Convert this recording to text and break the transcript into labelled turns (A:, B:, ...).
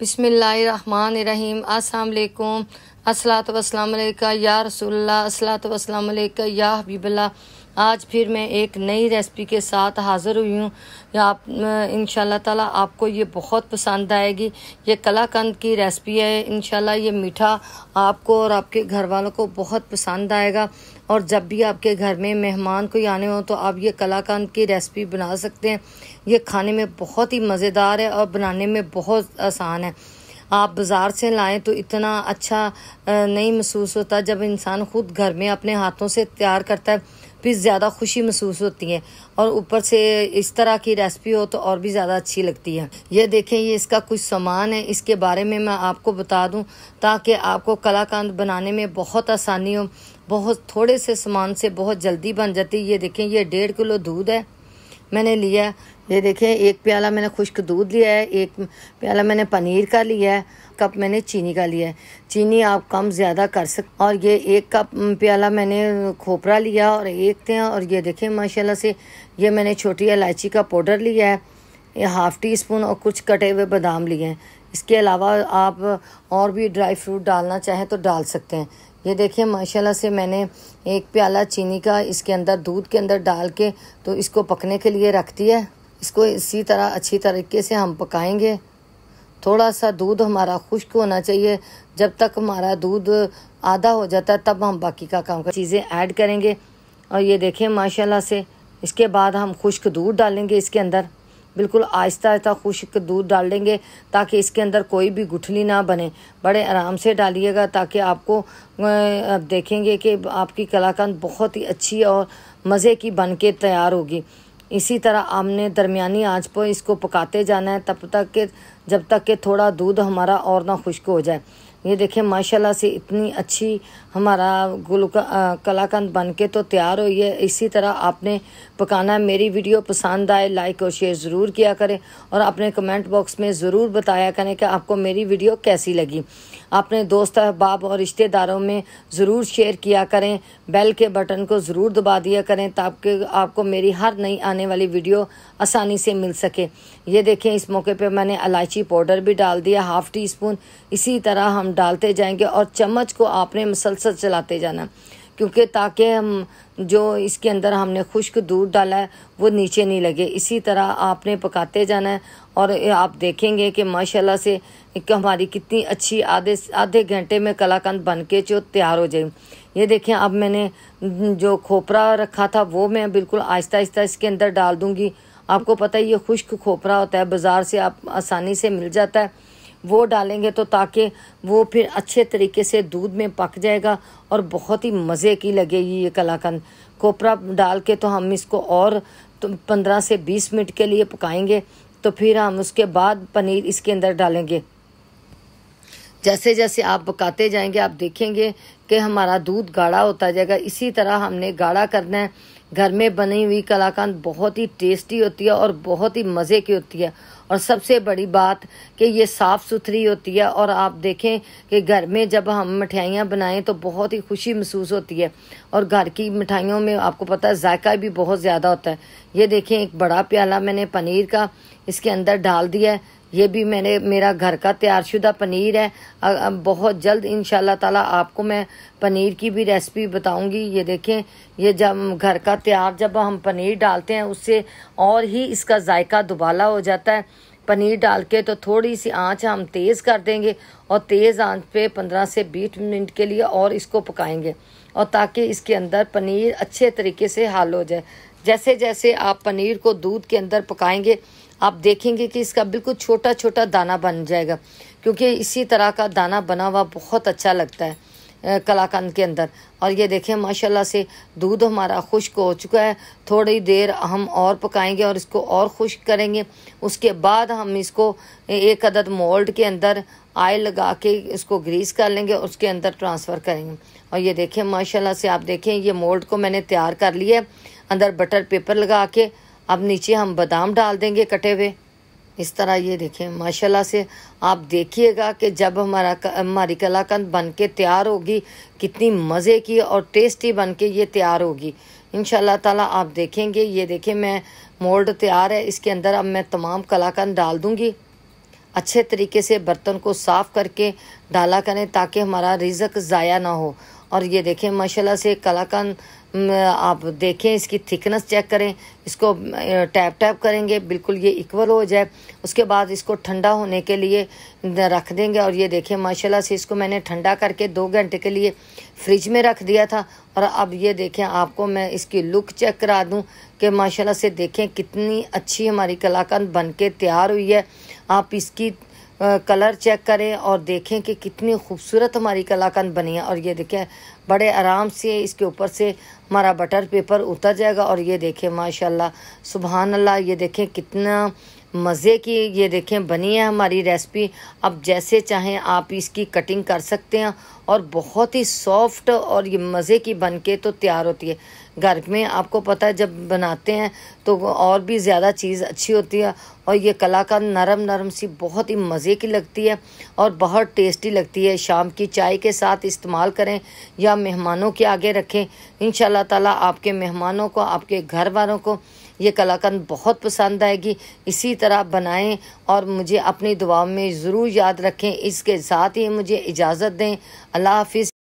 A: बिसमीम असलकुम असलात वसलाम या रसोल्ला असलात वसलाम या हबीबल्ला आज फिर मैं एक नई रेसिपी के साथ हाज़िर हुई हूँ आप इन ताला आपको ये बहुत पसंद आएगी ये कलाकंद की रेसिपी है इन ये मीठा आपको और आपके घर वालों को बहुत पसंद आएगा और जब भी आपके घर में मेहमान को आने हो तो आप ये कलाकंद की रेसिपी बना सकते हैं ये खाने में बहुत ही मज़ेदार है और बनाने में बहुत आसान है आप बाज़ार से लाएं तो इतना अच्छा नहीं महसूस होता जब इंसान खुद घर में अपने हाथों से तैयार करता है भी ज़्यादा खुशी महसूस होती है और ऊपर से इस तरह की रेसिपी हो तो और भी ज़्यादा अच्छी लगती है ये देखें ये इसका कुछ सामान है इसके बारे में मैं आपको बता दूं ताकि आपको कलाकंद बनाने में बहुत आसानी हो बहुत थोड़े से सामान से बहुत जल्दी बन जाती है ये देखें ये डेढ़ किलो दूध है मैंने लिया ये देखें एक प्याला मैंने खुश्क दूध लिया है एक प्याला मैंने पनीर का लिया है कप मैंने चीनी का लिया है चीनी आप कम ज़्यादा कर सकते और ये एक कप प्याला मैंने खोपरा लिया और एक थे और ये देखें माशाल्लाह से ये मैंने छोटी इलायची का पाउडर लिया है ये हाफ़ टी स्पून और कुछ कटे हुए बादाम लिए हैं इसके अलावा आप और भी ड्राई फ्रूट डालना चाहें तो डाल सकते हैं ये देखिए माशाल्लाह से मैंने एक प्याला चीनी का इसके अंदर दूध के अंदर डाल के तो इसको पकने के लिए रख दिया इसको इसी तरह अच्छी तरीके से हम पकाएंगे थोड़ा सा दूध हमारा खुश्क होना चाहिए जब तक हमारा दूध आधा हो जाता है तब हम बाकी का काम कर चीज़ें ऐड करेंगे और ये देखें माशाल्लाह से इसके बाद हम खुश्क दूध डालेंगे इसके अंदर बिल्कुल आहिस्ता आहिस्ता खुश्क दूध डाल देंगे ताकि इसके अंदर कोई भी गुठली ना बने बड़े आराम से डालिएगा ताकि आपको आप देखेंगे कि आपकी कलाकंद बहुत ही अच्छी और मज़े की बन के तैयार होगी इसी तरह आपने दरमियानी आंच पर इसको पकाते जाना है तब तक के जब तक के थोड़ा दूध हमारा और ना खुश्क हो जाए ये देखिए माशाल्लाह से इतनी अच्छी हमारा गुल कलाकंद बन के तो तैयार हो है इसी तरह आपने पकाना मेरी वीडियो पसंद आए लाइक और शेयर ज़रूर किया करें और अपने कमेंट बॉक्स में ज़रूर बताया करें कि आपको मेरी वीडियो कैसी लगी अपने दोस्त अहबाब और रिश्तेदारों में ज़रूर शेयर किया करें बेल के बटन को ज़रूर दबा दिया करें ताकि आपको मेरी हर नई आने वाली वीडियो आसानी से मिल सके ये देखें इस मौके पर मैंने इलायची पाउडर भी डाल दिया हाफ़ टी स्पून इसी तरह हम डालते जाएंगे और चम्मच को आपने मसलसल चलाते जाना क्योंकि ताकि हम जो इसके अंदर हमने खुश्क दूध डाला है वो नीचे नहीं लगे इसी तरह आपने पकाते जाना है और आप देखेंगे कि माशाल्लाह से कि हमारी कितनी अच्छी आधे आधे घंटे में कलाकंद बन के जो तैयार हो जाए ये देखें अब मैंने जो खोपरा रखा था वो मैं बिल्कुल आहिस्ता आहिस्ता इसके अंदर डाल दूँगी आपको पता है ये खुश्क खोपरा होता है बाज़ार से आप आसानी से मिल जाता है वो डालेंगे तो ताकि वो फिर अच्छे तरीके से दूध में पक जाएगा और बहुत ही मज़े की लगेगी ये कलाकंद कोपरा डाल के तो हम इसको और तो पंद्रह से बीस मिनट के लिए पकाएंगे तो फिर हम उसके बाद पनीर इसके अंदर डालेंगे जैसे जैसे आप पकाते जाएंगे आप देखेंगे कि हमारा दूध गाढ़ा होता जाएगा इसी तरह हमने गाढ़ा करना है घर में बनी हुई कलाकंद बहुत ही टेस्टी होती है और बहुत ही मज़े की होती है और सबसे बड़ी बात कि ये साफ़ सुथरी होती है और आप देखें कि घर में जब हम मिठाइयाँ बनाएं तो बहुत ही खुशी महसूस होती है और घर की मिठाइयों में आपको पता है जायका भी बहुत ज़्यादा होता है ये देखें एक बड़ा प्याला मैंने पनीर का इसके अंदर डाल दिया है ये भी मैंने मेरा घर का तैयारशुदा पनीर है बहुत जल्द इन ताला आपको मैं पनीर की भी रेसिपी बताऊंगी ये देखें ये जब घर का तैयार जब हम पनीर डालते हैं उससे और ही इसका जायका दुबाला हो जाता है पनीर डाल के तो थोड़ी सी आंच हम तेज़ कर देंगे और तेज़ आंच पे 15 से 20 मिनट के लिए और इसको पकाएंगे और ताकि इसके अंदर पनीर अच्छे तरीके से हल हो जाए जैसे जैसे आप पनीर को दूध के अंदर पकाएंगे आप देखेंगे कि इसका बिल्कुल छोटा छोटा दाना बन जाएगा क्योंकि इसी तरह का दाना बना हुआ बहुत अच्छा लगता है कलाकंद के अंदर और ये देखें माशाल्लाह से दूध हमारा खुश्क हो चुका है थोड़ी देर हम और पकाएंगे और इसको और खुश्क करेंगे उसके बाद हम इसको एक अदद मोल्ड के अंदर आयल लगा के इसको ग्रीस कर लेंगे और उसके अंदर ट्रांसफ़र करेंगे और ये देखें माशाल्लाह से आप देखें ये मोल्ड को मैंने तैयार कर लिया है अंदर बटर पेपर लगा के अब नीचे हम बादाम डाल देंगे कटे हुए इस तरह ये देखें माशाल्लाह से आप देखिएगा कि जब हमारा हमारी कलाकंद बन के तैयार होगी कितनी मज़े की और टेस्टी बन के ये तैयार होगी इन ताला आप देखेंगे ये देखें मैं मोल्ड तैयार है इसके अंदर अब मैं तमाम कलाकंद डाल दूँगी अच्छे तरीके से बर्तन को साफ़ करके डाला करें ताकि हमारा रिजक ज़ाया ना हो और ये देखें माशाल्लाह से कलाकंद आप देखें इसकी थिकनेस चेक करें इसको टैप टैप करेंगे बिल्कुल ये इक्वल हो जाए उसके बाद इसको ठंडा होने के लिए रख देंगे और ये देखें माशाल्लाह से इसको मैंने ठंडा करके दो घंटे के लिए फ्रिज में रख दिया था और अब ये देखें आपको मैं इसकी लुक चेक करा दूं कि माशाल्लाह से देखें कितनी अच्छी हमारी कलाकंद बन के तैयार हुई है आप इसकी कलर चेक करें और देखें कि कितनी खूबसूरत हमारी कलाकंद बनी है और ये देखें बड़े आराम से इसके ऊपर से हमारा बटर पेपर उतर जाएगा और ये देखें माशाल्लाह सुबहान अल्लाह ये देखें कितना मज़े की ये देखें बनी है हमारी रेसिपी अब जैसे चाहें आप इसकी कटिंग कर सकते हैं और बहुत ही सॉफ्ट और ये मज़े की बन के तो तैयार होती है घर में आपको पता है जब बनाते हैं तो और भी ज़्यादा चीज़ अच्छी होती है और ये कला का नरम नरम सी बहुत ही मज़े की लगती है और बहुत टेस्टी लगती है शाम की चाय के साथ इस्तेमाल करें या मेहमानों के आगे रखें इन ताला आपके मेहमानों को आपके घर वालों को ये कलाकंद बहुत पसंद आएगी इसी तरह बनाएं और मुझे अपनी दुआ में ज़रूर याद रखें इसके साथ ही मुझे इजाज़त दें अल्लाह हाफिज़